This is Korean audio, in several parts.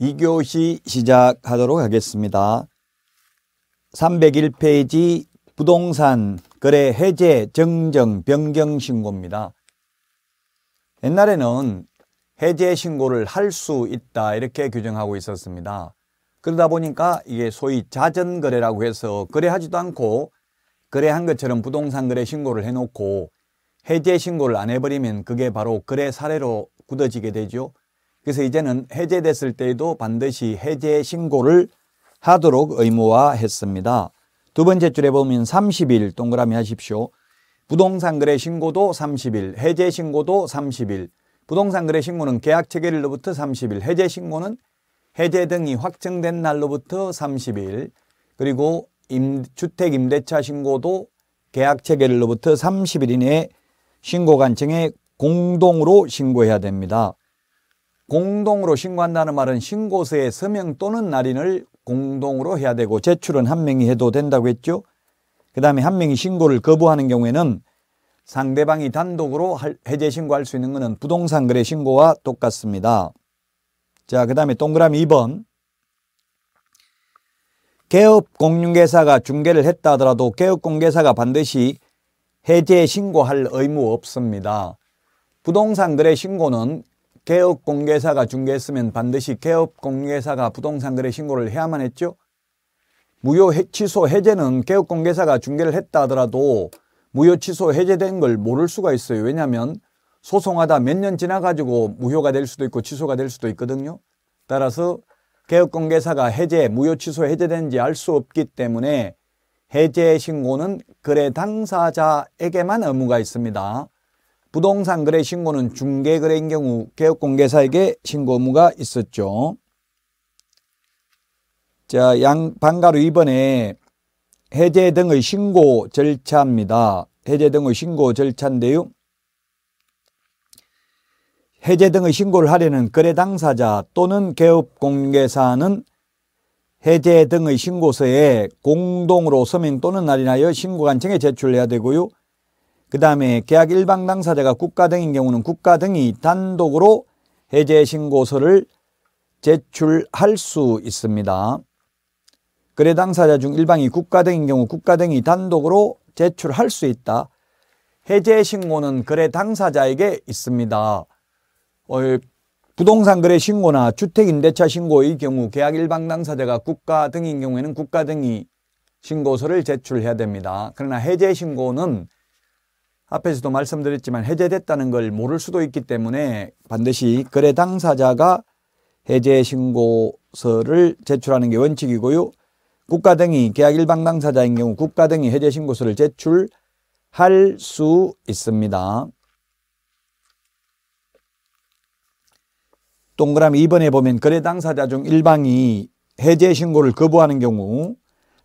2교시 시작하도록 하겠습니다. 301페이지 부동산 거래 해제 정정 변경 신고입니다. 옛날에는 해제 신고를 할 수 있다 이렇게 규정하고 있었습니다. 그러다 보니까 이게 소위 자전 거래라고 해서 거래하지도 않고 거래한 것처럼 부동산 거래 신고를 해놓고 해제 신고를 안 해버리면 그게 바로 거래 사례로 굳어지게 되죠. 그래서 이제는 해제됐을 때에도 반드시 해제 신고를 하도록 의무화했습니다. 두 번째 줄에 보면 30일 동그라미 하십시오. 부동산 거래 신고도 30일, 해제 신고도 30일. 부동산 거래 신고는 계약 체결일로부터 30일, 해제 신고는 해제 등이 확정된 날로부터 30일, 그리고 임, 주택 임대차 신고도 계약 체결일로부터 30일 이내에 신고 관청에 공동으로 신고해야 됩니다. 공동으로 신고한다는 말은 신고서에 서명 또는 날인을 공동으로 해야 되고 제출은 한 명이 해도 된다고 했죠. 그 다음에 한 명이 신고를 거부하는 경우에는 상대방이 단독으로 해제 신고할 수 있는 것은 부동산 거래 신고와 똑같습니다. 자, 그 다음에 동그라미 2번. 개업 공인계사가 중개를 했다 하더라도 개업 공개사가 반드시 해제 신고할 의무 없습니다. 부동산 거래 신고는 개업 공개사가 중개했으면 반드시 개업 공개사가 부동산 거래 신고를 해야만 했죠. 무효 취소 해제는 개업 공개사가 중개를 했다 하더라도 무효 취소 해제된 걸 모를 수가 있어요. 왜냐하면 소송하다 몇 년 지나가지고 무효가 될 수도 있고 취소가 될 수도 있거든요. 따라서 개업 공개사가 해제, 무효 취소 해제된지 알 수 없기 때문에 해제 신고는 거래 당사자에게만 의무가 있습니다. 부동산 거래 신고는 중개 거래인 경우 개업공개사에게 신고 의무가 있었죠. 자, 양 방가로 이번에 해제 등의 신고 절차입니다. 해제 등의 신고 절차인데요. 해제 등의 신고를 하려는 거래 당사자 또는 개업 공개사는 해제 등의 신고서에 공동으로 서명 또는 날인하여 신고관청에 제출해야 되고요. 그 다음에 계약 일방 당사자가 국가 등인 경우는 국가 등이 단독으로 해제 신고서를 제출할 수 있습니다. 거래 당사자 중 일방이 국가 등인 경우 국가 등이 단독으로 제출할 수 있다. 해제 신고는 거래 당사자에게 있습니다. 어, 부동산 거래 신고나 주택임대차 신고의 경우 계약 일방 당사자가 국가 등인 경우에는 국가 등이 신고서를 제출해야 됩니다. 그러나 해제 신고는 앞에서도 말씀드렸지만 해제됐다는 걸 모를 수도 있기 때문에 반드시 거래 당사자가 해제 신고서를 제출하는 게 원칙이고요. 국가 등이 계약 일방 당사자인 경우 국가 등이 해제 신고서를 제출할 수 있습니다. 동그라미 2번에 보면 거래 당사자 중 일방이 해제 신고를 거부하는 경우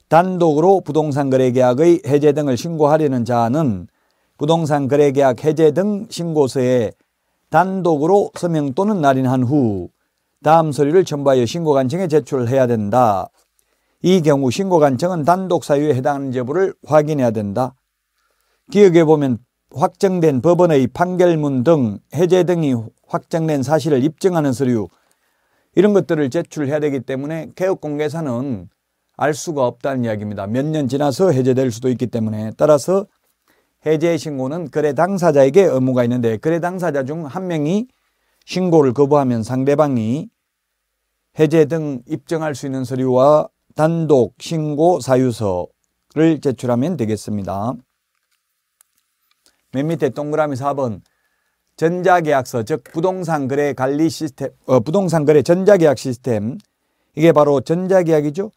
단독으로 부동산 거래 계약의 해제 등을 신고하려는 자는 부동산 거래계약 해제 등 신고서에 단독으로 서명 또는 날인한 후 다음 서류를 첨부하여 신고관청에 제출해야 된다. 이 경우 신고관청은 단독 사유에 해당하는 제보를 확인해야 된다. 기억해 보면 확정된 법원의 판결문 등 해제 등이 확정된 사실을 입증하는 서류 이런 것들을 제출해야 되기 때문에 개업공개사는 알 수가 없다는 이야기입니다. 몇 년 지나서 해제될 수도 있기 때문에 따라서 해제 신고는 거래 당사자에게 의무가 있는데 거래 당사자 중 한 명이 신고를 거부하면 상대방이 해제 등 입증할 수 있는 서류와 단독 신고 사유서를 제출하면 되겠습니다. 맨 밑에 동그라미 4번 전자계약서 즉 부동산 거래 관리 시스템 어, 부동산 거래 전자계약 시스템 이게 바로 전자계약이죠.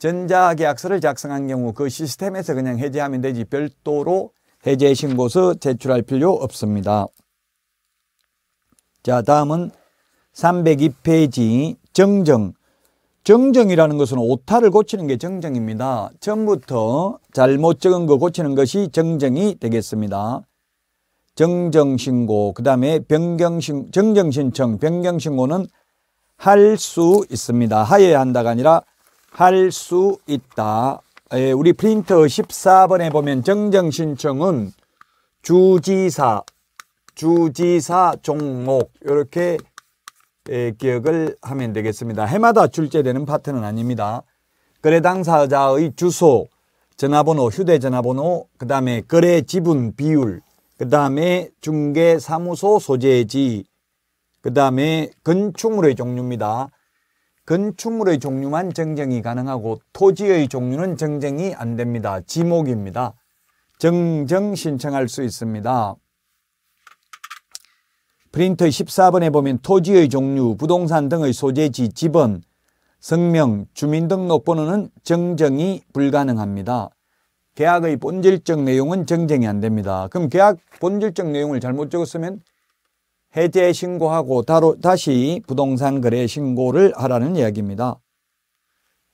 전자계약서를 작성한 경우 그 시스템에서 그냥 해제하면 되지 별도로 해제 신고서 제출할 필요 없습니다. 자, 다음은 302페이지 정정. 정정이라는 것은 오타를 고치는 게 정정입니다. 처음부터 잘못 적은 거 고치는 것이 정정이 되겠습니다. 정정신고, 그 다음에 변경신, 정정신청, 변경신고는 할 수 있습니다. 하여야 한다가 아니라 할 수 있다. 예, 우리 프린터 14번에 보면 정정 신청은 주지사, 주지사 종목 이렇게 예, 기억을 하면 되겠습니다. 해마다 출제되는 파트는 아닙니다. 거래 당사자의 주소, 전화번호, 휴대전화번호, 그 다음에 거래 지분 비율, 그 다음에 중개사무소 소재지, 그 다음에 건축물의 종류입니다. 건축물의 종류만 정정이 가능하고 토지의 종류는 정정이 안 됩니다. 지목입니다. 정정 신청할 수 있습니다. 프린터 14번에 보면 토지의 종류, 부동산 등의 소재지, 지번, 성명, 주민등록번호는 정정이 불가능합니다. 계약의 본질적 내용은 정정이 안 됩니다. 그럼 계약 본질적 내용을 잘못 적었으면 해제 신고하고 다시 부동산 거래 신고를 하라는 이야기입니다.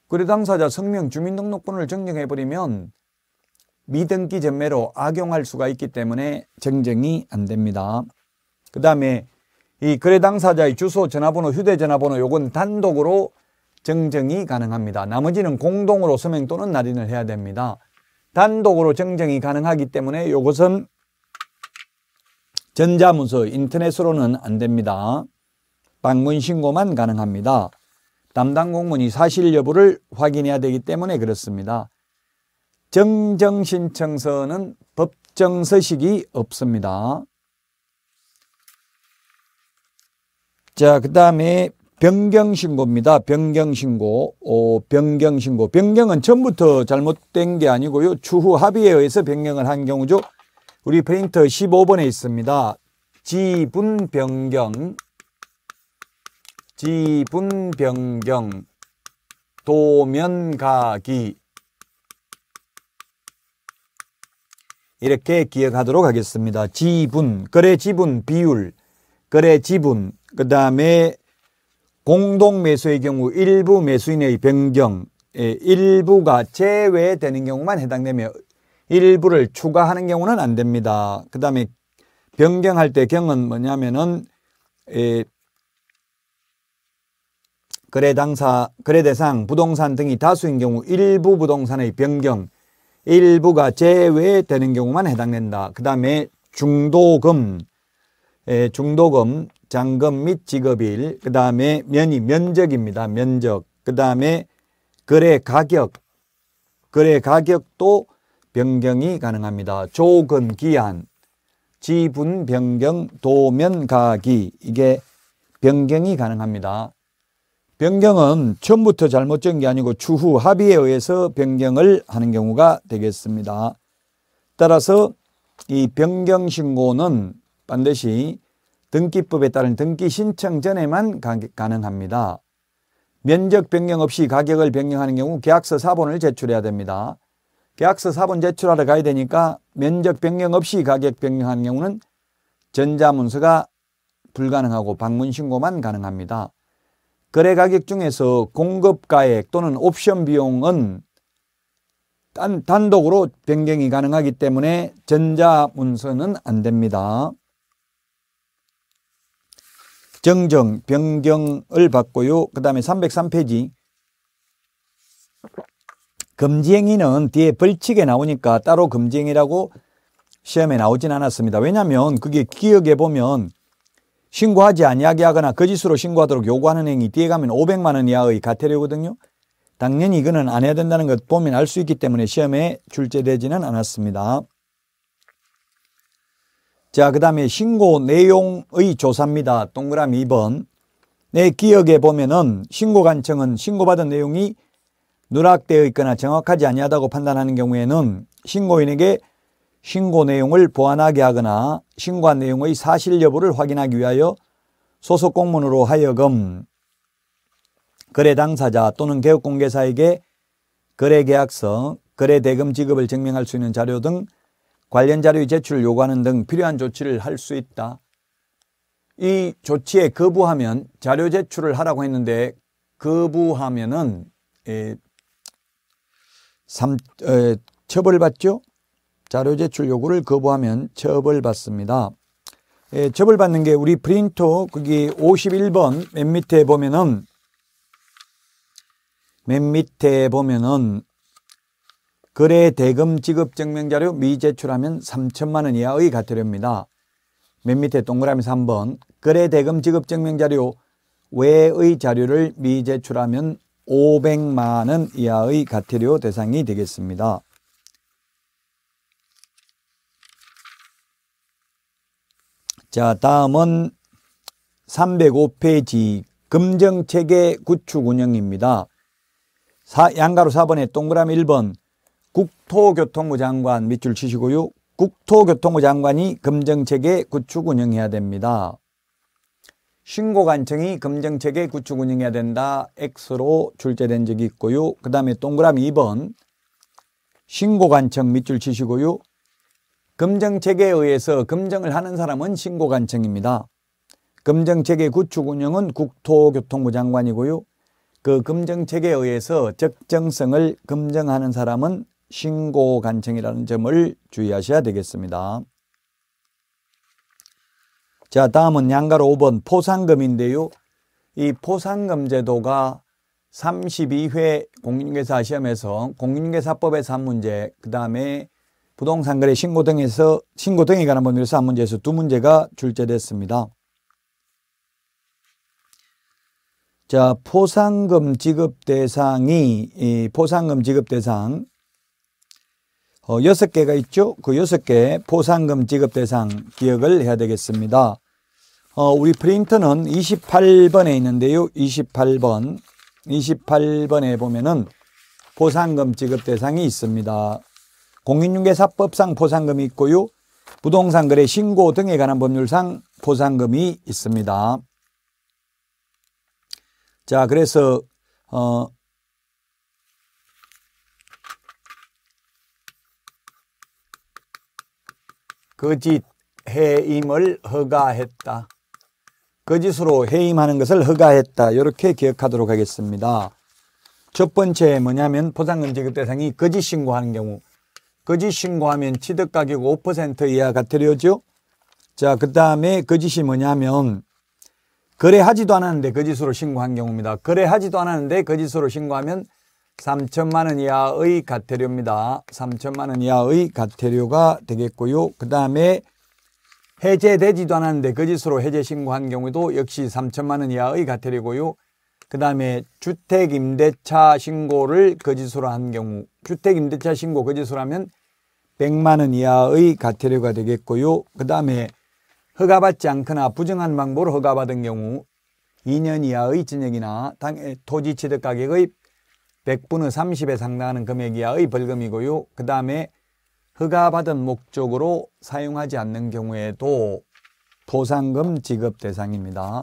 거래 당사자 성명 주민등록번호를 정정해버리면 미등기 전매로 악용할 수가 있기 때문에 정정이 안 됩니다. 그 다음에 이 거래 당사자의 주소, 전화번호, 휴대전화번호 요건 단독으로 정정이 가능합니다. 나머지는 공동으로 서명 또는 날인을 해야 됩니다. 단독으로 정정이 가능하기 때문에 요것은 전자문서 인터넷으로는 안 됩니다. 방문 신고만 가능합니다. 담당 공무원이 사실 여부를 확인해야 되기 때문에 그렇습니다. 정정신청서는 법정서식이 없습니다. 자, 그 다음에 변경신고입니다. 변경신고, 오, 변경신고. 변경은 처음부터 잘못된 게 아니고요. 추후 합의에 의해서 변경을 한 경우죠. 우리 프린터 15번에 있습니다. 지분 변경 지분 변경 도면 가기 이렇게 기억하도록 하겠습니다. 지분, 거래 지분 비율, 거래 지분, 그 다음에 공동 매수의 경우 일부 매수인의 변경, 예, 일부가 제외되는 경우만 해당되며 일부를 추가하는 경우는 안 됩니다. 그 다음에 변경할 때 경은 뭐냐면은 에, 거래 당사, 거래 대상, 부동산 등이 다수인 경우 일부 부동산의 변경, 일부가 제외되는 경우만 해당된다. 그 다음에 중도금, 에, 예, 중도금, 잔금 및직업일그 다음에 면이 면적입니다. 면적. 그 다음에 거래 가격, 거래 가격도 변경이 가능합니다. 조건 기한, 지분 변경, 도면 가기 이게 변경이 가능합니다. 변경은 처음부터 잘못된 게 아니고 추후 합의에 의해서 변경을 하는 경우가 되겠습니다. 따라서 이 변경 신고는 반드시 등기법에 따른 등기 신청 전에만 가능합니다. 면적 변경 없이 가격을 변경하는 경우 계약서 사본을 제출해야 됩니다. 계약서 사본 제출하러 가야 되니까 면적 변경 없이 가격 변경하는 경우는 전자문서가 불가능하고 방문 신고만 가능합니다. 거래 가격 중에서 공급 가액 또는 옵션 비용은 단, 단독으로 변경이 가능하기 때문에 전자문서는 안 됩니다. 정정 변경을 받고요. 그 다음에 303페이지 금지행위는 뒤에 벌칙에 나오니까 따로 금지행위라고 시험에 나오진 않았습니다. 왜냐하면 그게 기억에 보면 신고하지 아니하게 하거나 거짓으로 그 신고하도록 요구하는 행위 뒤에 가면 500만 원 이하의 과태료거든요. 당연히 이거는 안 해야 된다는 것 보면 알 수 있기 때문에 시험에 출제되지는 않았습니다. 자, 그 다음에 신고 내용의 조사입니다. 동그라미 2번. 내 기억에 보면은 신고 간청은 신고받은 내용이 누락되어 있거나 정확하지 아니하다고 판단하는 경우에는 신고인에게 신고 내용을 보완하게 하거나 신고한 내용의 사실 여부를 확인하기 위하여 소속 공문으로 하여금 거래 당사자 또는 개업공개사에게 거래 계약서, 거래 대금 지급을 증명할 수 있는 자료 등 관련 자료의 제출을 요구하는 등 필요한 조치를 할 수 있다. 이 조치에 거부하면 자료 제출을 하라고 했는데 거부하면은 예, 3, 에, 처벌받죠. 자료 제출 요구를 거부하면 처벌받습니다. 예, 처벌받는 게 우리 프린터 거기 51번 맨 밑에 보면은 맨 밑에 보면은 거래 대금 지급 증명 자료 미제출하면 3천만 원 이하의 과태료입니다. 맨 밑에 동그라미 3번 거래 대금 지급 증명 자료 외의 자료를 미제출하면 500만 원 이하의 과태료 대상이 되겠습니다. 자, 다음은 305페이지 금정체계 구축 운영입니다. 사, 양가로 4번에 동그라미 1번 국토교통부 장관 밑줄 치시고요. 국토교통부 장관이 금정체계 구축 운영해야 됩니다. 신고 관청이 검정체계 구축 운영해야 된다. X로 출제된 적이 있고요. 그 다음에 동그라미 2번 신고 관청 밑줄 치시고요. 검정체계에 의해서 검정을 하는 사람은 신고 관청입니다. 검정체계 구축 운영은 국토교통부 장관이고요. 그검정체계에 의해서 적정성을 검증하는 사람은 신고 관청이라는 점을 주의하셔야 되겠습니다. 자, 다음은 양가로 5번 포상금인데요. 이 포상금 제도가 32회 공인중개사 시험에서 공인중개사법의3 문제, 그 다음에 부동산 거래 신고 등에서 신고 등에 관한 법률에서 한 문제에서 두 문제가 출제됐습니다. 자, 포상금 지급 대상이 이 포상금 지급 대상 어, 6개가 있죠. 그 6개 포상금 지급 대상 기억을 해야 되겠습니다. 어, 우리 프린터는 28번에 있는데요. 28번. 28번에 보면은 보상금 지급 대상이 있습니다. 공인중개사법상 보상금이 있고요. 부동산 거래 신고 등에 관한 법률상 보상금이 있습니다. 자, 그래서 어 거짓 해임을 허가했다. 거짓으로 해임하는 것을 허가했다. 이렇게 기억하도록 하겠습니다. 첫 번째 뭐냐면 보상금지급 대상이 거짓 신고하는 경우 거짓 신고하면 취득가격 5% 이하가 되려죠. 자, 그 다음에 거짓이 뭐냐면 거래하지도 않았는데 거짓으로 신고한 경우입니다. 거래하지도 않았는데 거짓으로 신고하면 3천만 원 이하의 가태료입니다. 3천만 원 이하의 가태료가 되겠고요. 그 다음에 해제되지도 않았는데 거짓으로 해제 신고한 경우도 역시 3천만 원 이하의 과태료고요. 그 다음에 주택임대차 신고를 거짓으로 한 경우 주택임대차 신고 거짓으로 하면 100만 원 이하의 과태료가 되겠고요. 그 다음에 허가받지 않거나 부정한 방법으로 허가받은 경우 2년 이하의 징역이나 토지 취득 가격의 100분의 30에 상당하는 금액 이하의 벌금이고요. 그 다음에 허가받은 목적으로 사용하지 않는 경우에도 보상금 지급 대상입니다.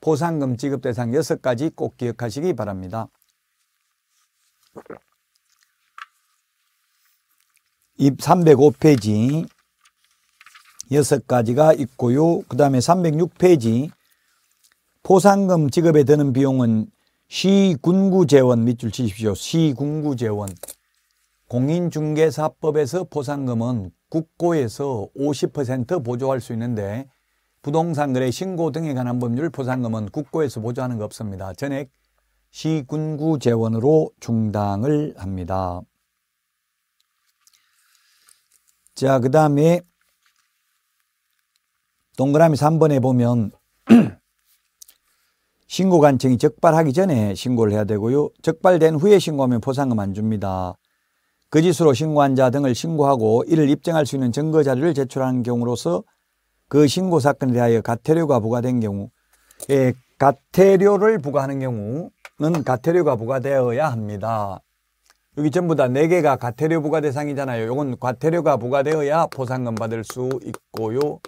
보상금 지급 대상 6가지 꼭 기억하시기 바랍니다. 입 305페이지 6가지가 있고요. 그 다음에 306페이지 보상금 지급에 드는 비용은 시군구 재원 밑줄 치십시오. 시군구 재원 공인중개사법에서 포상금은 국고에서 50% 보조할 수 있는데 부동산 거래 신고 등에 관한 법률 포상금은 국고에서 보조하는 거 없습니다. 전액 시군구 재원으로 중당을 합니다. 자, 그 다음에 동그라미 3번에 보면 신고 간청이 적발하기 전에 신고를 해야 되고요. 적발된 후에 신고하면 포상금안 줍니다. 거짓으로 신고한 자 등을 신고하고 이를 입증할 수 있는 증거 자료를 제출하는 경우로서 그 신고 사건에 대하여 가태료가 부과된 경우 예, 가태료를 부과하는 경우는 가태료가 부과되어야 합니다. 여기 전부 다 네개가 가태료 부과 대상이잖아요. 이건 과태료가 부과되어야 보상금 받을 수 있고요.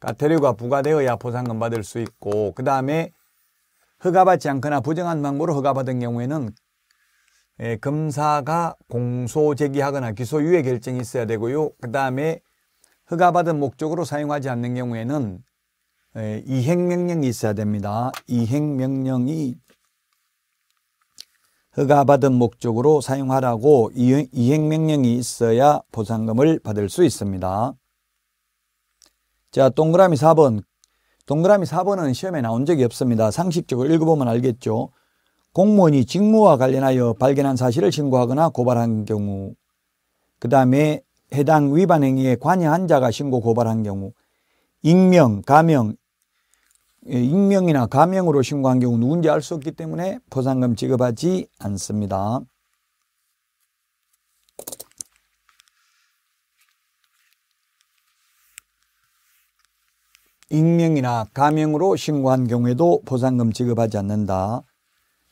가태료가 부과되어야 보상금 받을 수 있고 그 다음에 허가받지 않거나 부정한 방법으로 허가받은 경우에는 예, 검사가 공소 제기하거나 기소 유예 결정이 있어야 되고요. 그 다음에 허가받은 목적으로 사용하지 않는 경우에는 예, 이행명령이 있어야 됩니다. 이행명령이 허가받은 목적으로 사용하라고 이행명령이 있어야 보상금을 받을 수 있습니다. 자, 동그라미 4번. 동그라미 4번은 시험에 나온 적이 없습니다. 상식적으로 읽어보면 알겠죠. 공무원이 직무와 관련하여 발견한 사실을 신고하거나 고발한 경우, 그 다음에 해당 위반 행위에 관여한 자가 신고 고발한 경우, 익명, 가명, 예, 익명이나 가명으로 신고한 경우 누군지 알 수 없기 때문에 포상금 지급하지 않습니다. 익명이나 가명으로 신고한 경우에도 보상금 지급하지 않는다.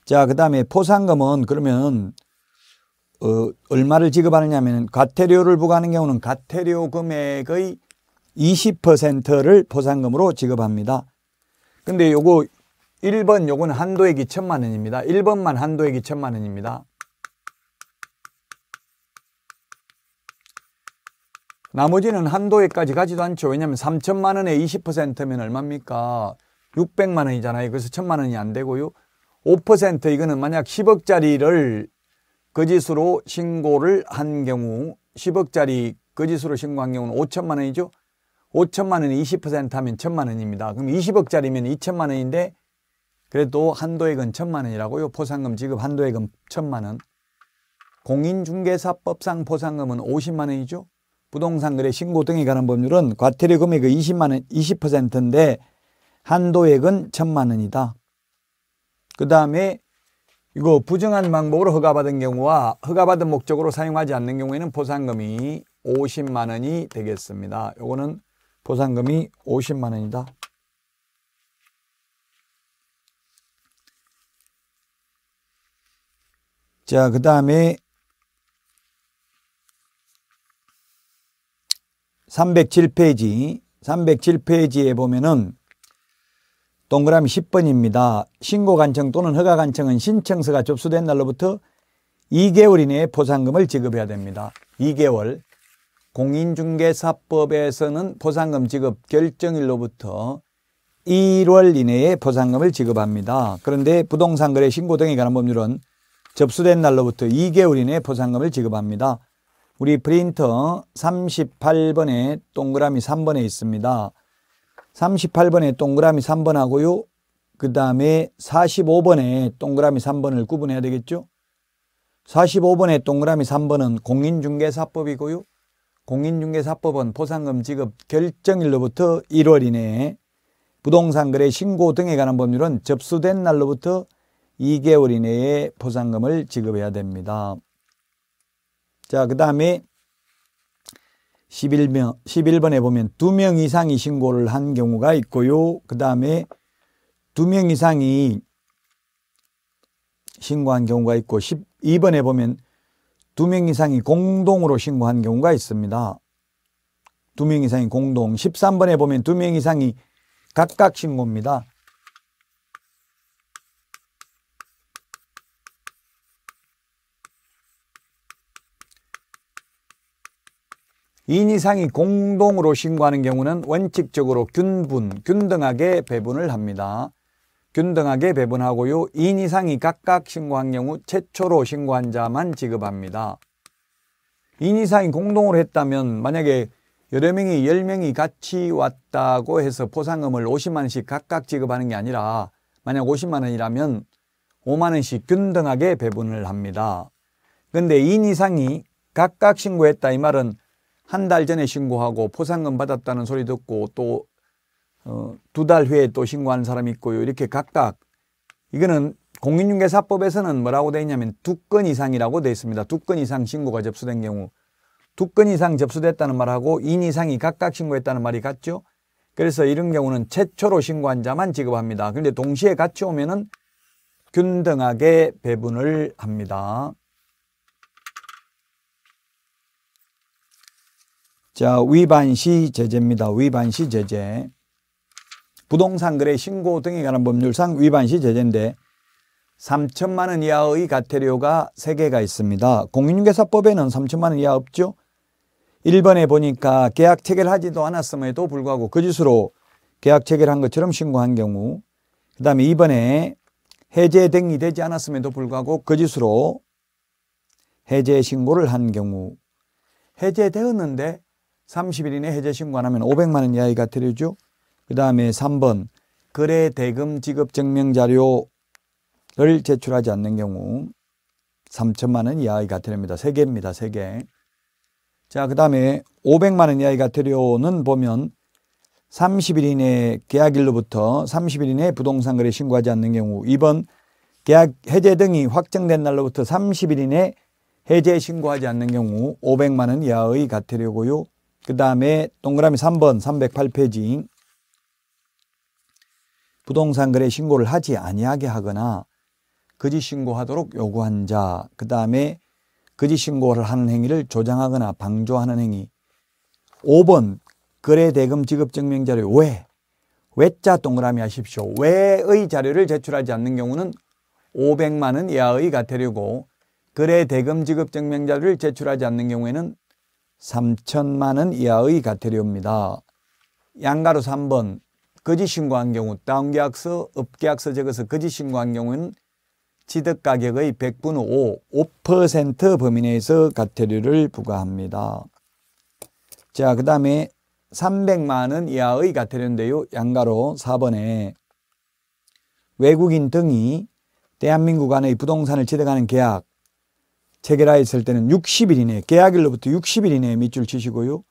자, 그 다음에 포상금은 그러면 어, 얼마를 지급하느냐면 하 과태료를 부과하는 경우는 과태료 금액의 20%를 포상금으로 지급합니다. 근데 요거 1번 요건 한도액 2천만 원입니다. 1번만 한도액 2천만 원입니다. 나머지는 한도액까지 가지도 않죠. 왜냐하면 3천만 원에 20%면 얼마입니까? 600만 원이잖아요. 그래서 천만 원이 안 되고요. 5% 이거는 만약 10억짜리를 거짓으로 신고를 한 경우 10억짜리 거짓으로 신고한 경우는 5천만 원이죠. 5천만 원이 20% 하면 천만 원입니다. 그럼 20억짜리면 2천만 원인데 그래도 한도액은 천만 원이라고요. 포상금 지급 한도액은 천만 원. 공인중개사법상 포상금은 50만 원이죠. 부동산 거래 신고 등에 관한 법률은 과태료 금액의 20만 원, 20%인데 한도액은 천만 원이다. 그 다음에 이거 부정한 방법으로 허가받은 경우와 허가받은 목적으로 사용하지 않는 경우에는 보상금이 50만 원이 되겠습니다. 요거는 보상금이 50만 원이다. 자, 그 다음에 307페이지, 307페이지에 보면은 동그라미 10번입니다. 신고 간청 또는 허가 간청은 신청서가 접수된 날로부터 2개월 이내에 보상금을 지급해야 됩니다. 2개월. 공인중개사법에서는 보상금 지급 결정일로부터 1월 이내에 보상금을 지급합니다. 그런데 부동산 거래 신고 등에 관한 법률은 접수된 날로부터 2개월 이내에 보상금을 지급합니다. 우리 프린터 38번에 동그라미 3번에 있습니다. 38번에 동그라미 3번하고요. 그 다음에 45번에 동그라미 3번을 구분해야 되겠죠. 45번에 동그라미 3번은 공인중개사법이고요. 공인중개사법은 포상금 지급 결정일로부터 1월 이내에 부동산 거래 신고 등에 관한 법률은 접수된 날로부터 2개월 이내에 포상금을 지급해야 됩니다. 자, 그 다음에 11명, 11번에 보면 2명 이상이 신고를 한 경우가 있고요. 그 다음에 2명 이상이 신고한 경우가 있고 12번에 보면 2명 이상이 공동으로 신고한 경우가 있습니다. 2명 이상이 공동, 13번에 보면 2명 이상이 각각 신고입니다. 2인 이상이 공동으로 신고하는 경우는 원칙적으로 균분, 균등하게 배분을 합니다. 균등하게 배분하고요. 2인 이상이 각각 신고한 경우 최초로 신고한 자만 지급합니다. 2인 이상이 공동으로 했다면 만약에 여러 명이 10명이 같이 왔다고 해서 포상금을 50만 원씩 각각 지급하는 게 아니라 만약 50만 원이라면 5만 원씩 균등하게 배분을 합니다. 근데 2인 이상이 각각 신고했다 이 말은 한달 전에 신고하고 포상금 받았다는 소리 듣고 또 두달 어, 후에 또 신고한 사람이 있고요. 이렇게 각각 이거는 공인중개사법에서는 뭐라고 되어 있냐면 두 건 이상이라고 되어 있습니다. 두 건 이상 신고가 접수된 경우 두 건 이상 접수됐다는 말하고 인 이상이 각각 신고했다는 말이 같죠. 그래서 이런 경우는 최초로 신고한 자만 지급합니다. 그런데 동시에 같이 오면은 균등하게 배분을 합니다. 자, 위반시 제재입니다. 위반시 제재. 부동산 거래 신고 등에 관한 법률상 위반시 제재인데 3천만 원 이하의 과태료가 3개가 있습니다. 공인중개사법에는 3천만 원 이하 없죠? 1번에 보니까 계약 체결하지도 않았음에도 불구하고 거짓으로 그 계약 체결한 것처럼 신고한 경우 그 다음에 2번에 해제 등이 되지 않았음에도 불구하고 거짓으로 그 해제 신고를 한 경우 해제되었는데 30일 이내 해제 신고 안 하면 500만 원이하의과태료죠그 다음에 3번 거래 대금 지급 증명 자료를 제출하지 않는 경우 3천만 원 이하의 과태료입니다 3개입니다. 3개. 자, 그 다음에 500만 원 이하의 과태료는 보면 30일 이내 계약일로부터 30일 이내 부동산 거래 신고하지 않는 경우 2번 계약 해제 등이 확정된 날로부터 30일 이내 해제 신고하지 않는 경우 500만 원 이하의 과태료고요 그 다음에 동그라미 3번 308페이지 부동산 거래 신고를 하지 아니하게 하거나 거짓 신고하도록 요구한 자, 그 다음에 거짓 신고를 하는 행위를 조장하거나 방조하는 행위. 5번 거래 대금 지급 증명 자료 왜? 외자 동그라미 하십시오. 왜의 자료를 제출하지 않는 경우는 500만 원 이하의 과태료고 거래 대금 지급 증명 자료를 제출하지 않는 경우에는 3천만 원 이하의 과태료입니다. 양가로 3번 거짓 신고한 경우 다운계약서, 업계약서 적어서 거짓 신고한 경우는 취득가격의 1 0 0분 5, 5% 범위 내에서 과태료를 부과합니다. 자, 그 다음에 300만 원 이하의 과태료인데요. 양가로 4번에 외국인 등이 대한민국 안의 부동산을 취득하는 계약, 체결하였을 때는 60일 이내, 계약일로부터 60일 이내에 밑줄 치시고요.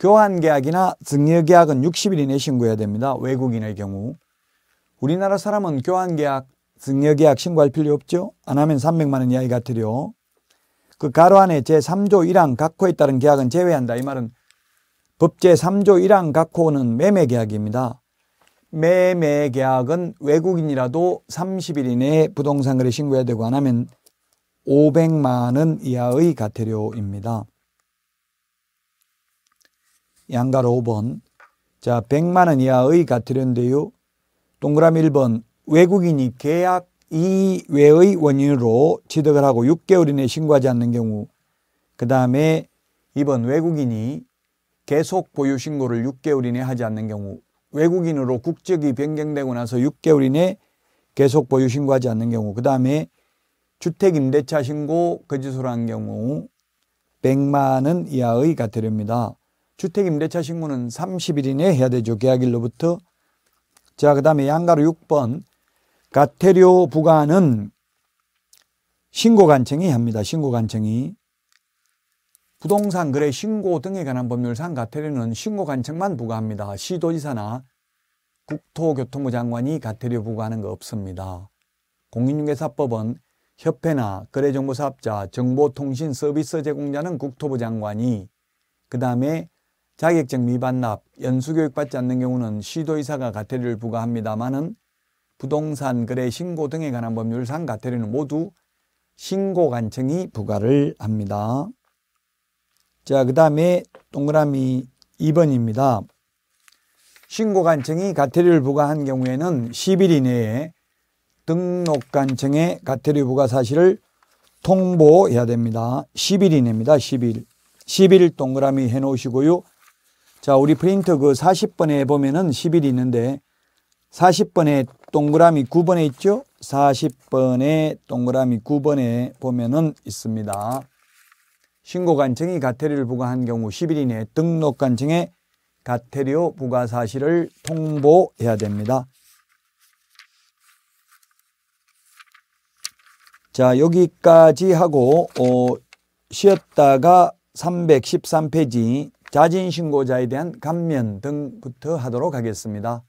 교환계약이나 증여계약은 60일 이내 에 신고해야 됩니다. 외국인의 경우. 우리나라 사람은 교환계약, 증여계약 신고할 필요 없죠? 안 하면 300만 원 이하이 같으려. 그 가로 안에 제3조 1항 각호에 따른 계약은 제외한다. 이 말은 법제 3조 1항 각호는 매매계약입니다. 매매계약은 외국인이라도 30일 이내에 부동산 거래 신고해야 되고 안 하면 500만 원 이하의 과태료입니다 양가로 5번. 자, 100만 원 이하의 과태료인데요 동그라미 1번. 외국인이 계약 이외의 원인으로 취득을 하고 6개월 이내 신고하지 않는 경우. 그 다음에 2번. 외국인이 계속 보유 신고를 6개월 이내 하지 않는 경우. 외국인으로 국적이 변경되고 나서 6개월 이내 계속 보유 신고하지 않는 경우. 그 다음에 주택 임대차 신고 거짓으로한 그 경우 100만 원 이하의 과태료입니다. 주택 임대차 신고는 30일 이내에 해야 되죠. 계약일로부터. 자, 그다음에 양가로 6번 과태료 부과는 신고 간청이 합니다. 신고 간청이 부동산 거래 신고 등에 관한 법률상 과태료는 신고 간청만 부과합니다. 시도지사나 국토교통부 장관이 과태료 부과하는 거 없습니다. 공인중개사법은 협회나 거래정보사업자, 정보통신 서비스 제공자는 국토부 장관이 그 다음에 자격증 미반납, 연수교육받지 않는 경우는 시도이사가 가태료를 부과합니다마는 부동산 거래 신고 등에 관한 법률상 가태료는 모두 신고관청이 부과를 합니다. 자, 그 다음에 동그라미 2번입니다. 신고관청이 가태료를 부과한 경우에는 10일 이내에 등록관청에 과태료 부과 사실을 통보해야 됩니다. 10일 이내입니다. 10일. 10일 동그라미 해 놓으시고요. 자, 우리 프린트 그 40번에 보면은 10일이 있는데 40번에 동그라미 9번에 있죠? 40번에 동그라미 9번에 보면은 있습니다. 신고 관청이 가태료를 부과한 경우 10일 이내 등록 관청에 가태료 부과 사실을 통보해야 됩니다. 자, 여기까지 하고 어, 쉬었다가 313페이지 자진신고자에 대한 감면 등부터 하도록 하겠습니다.